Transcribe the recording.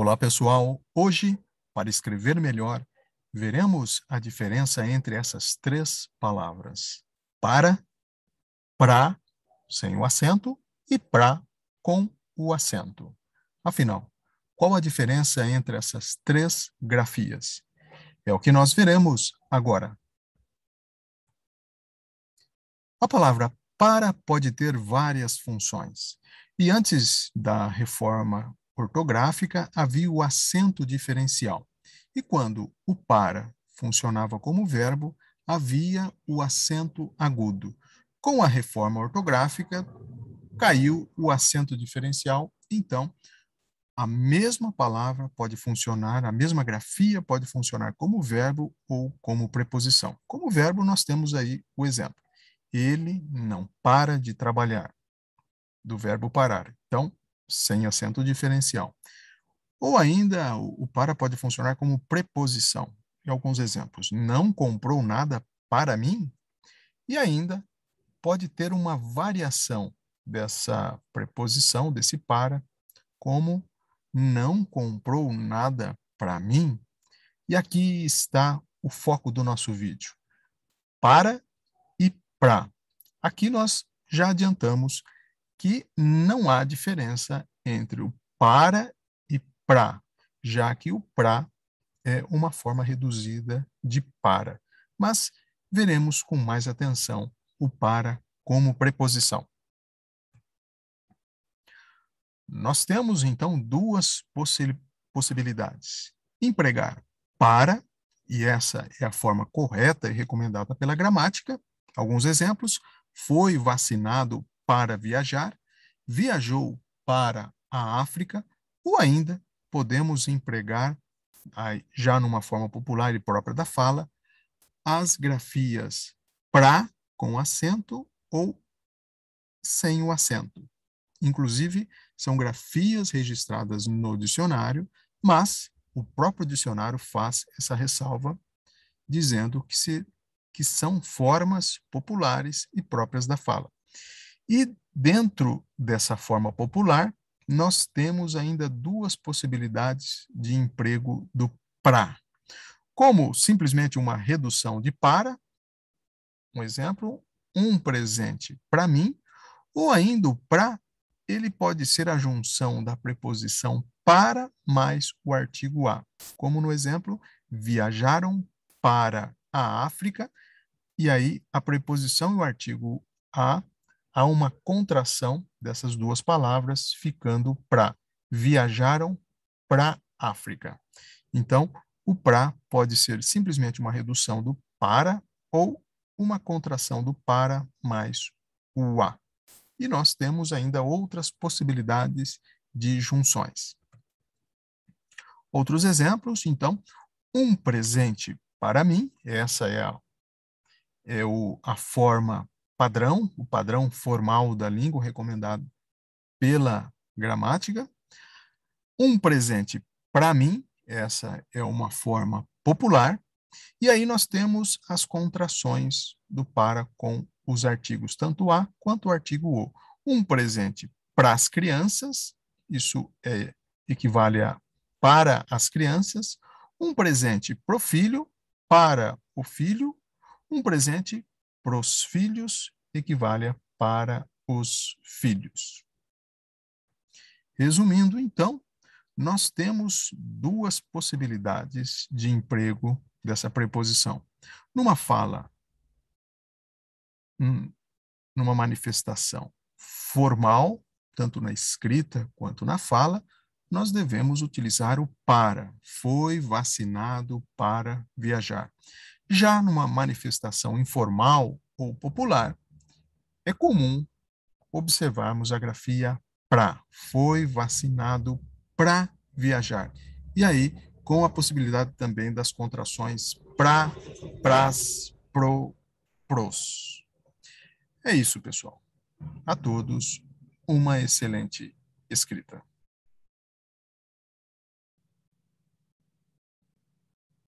Olá, pessoal! Hoje, para escrever melhor, veremos a diferença entre essas três palavras: para, pra, sem o acento, e pra, com o acento. Afinal, qual a diferença entre essas três grafias? É o que nós veremos agora. A palavra para pode ter várias funções. E antes da reforma ortográfica havia o acento diferencial. E quando o para funcionava como verbo, havia o acento agudo. Com a reforma ortográfica, caiu o acento diferencial, então a mesma palavra pode funcionar, a mesma grafia pode funcionar como verbo ou como preposição. Como verbo, nós temos aí o exemplo. Ele não para de trabalhar, do verbo parar. Então, sem acento diferencial. Ou ainda, o, para pode funcionar como preposição. E alguns exemplos. Não comprou nada para mim? E ainda, pode ter uma variação dessa preposição, desse para, como não comprou nada para mim. E aqui está o foco do nosso vídeo. Para e pra. Aqui nós já adiantamos que não há diferença entre o para e pra, já que o pra é uma forma reduzida de para. Mas veremos com mais atenção o para como preposição. Nós temos então duas possi possibilidades: empregar para, e essa é a forma correta e recomendada pela gramática. Alguns exemplos: foi vacinado para viajar, viajou para a África, ou ainda podemos empregar, já numa forma popular e própria da fala, as grafias pra com acento ou sem o acento. Inclusive, são grafias registradas no dicionário, mas o próprio dicionário faz essa ressalva, dizendo que, se, que são formas populares e próprias da fala. E dentro dessa forma popular, nós temos ainda duas possibilidades de emprego do pra Como simplesmente uma redução de para, um exemplo, um presente para mim, ou ainda o ele pode ser a junção da preposição para mais o artigo a, como no exemplo, viajaram para a África, e aí a preposição e o artigo a há uma contração dessas duas palavras, ficando pra. Viajaram para África. Então, o pra pode ser simplesmente uma redução do para ou uma contração do para mais o a. E nós temos ainda outras possibilidades de junções. Outros exemplos, então, um presente para mim, essa é a, é o, a forma padrão, o padrão formal da língua recomendado pela gramática. Um presente para mim, essa é uma forma popular. E aí nós temos as contrações do para com os artigos tanto a quanto o artigo o. Um presente para as crianças, isso é, equivale a para as crianças, um presente para o filho, para o filho, um presente para os filhos equivale a para os filhos. Resumindo, então, nós temos duas possibilidades de emprego dessa preposição. Numa fala, hum, numa manifestação formal, tanto na escrita quanto na fala, nós devemos utilizar o para. Foi vacinado para viajar. Já numa manifestação informal ou popular, é comum observarmos a grafia pra. Foi vacinado pra viajar. E aí, com a possibilidade também das contrações pra, pras, pro, pros. É isso, pessoal. A todos, uma excelente escrita.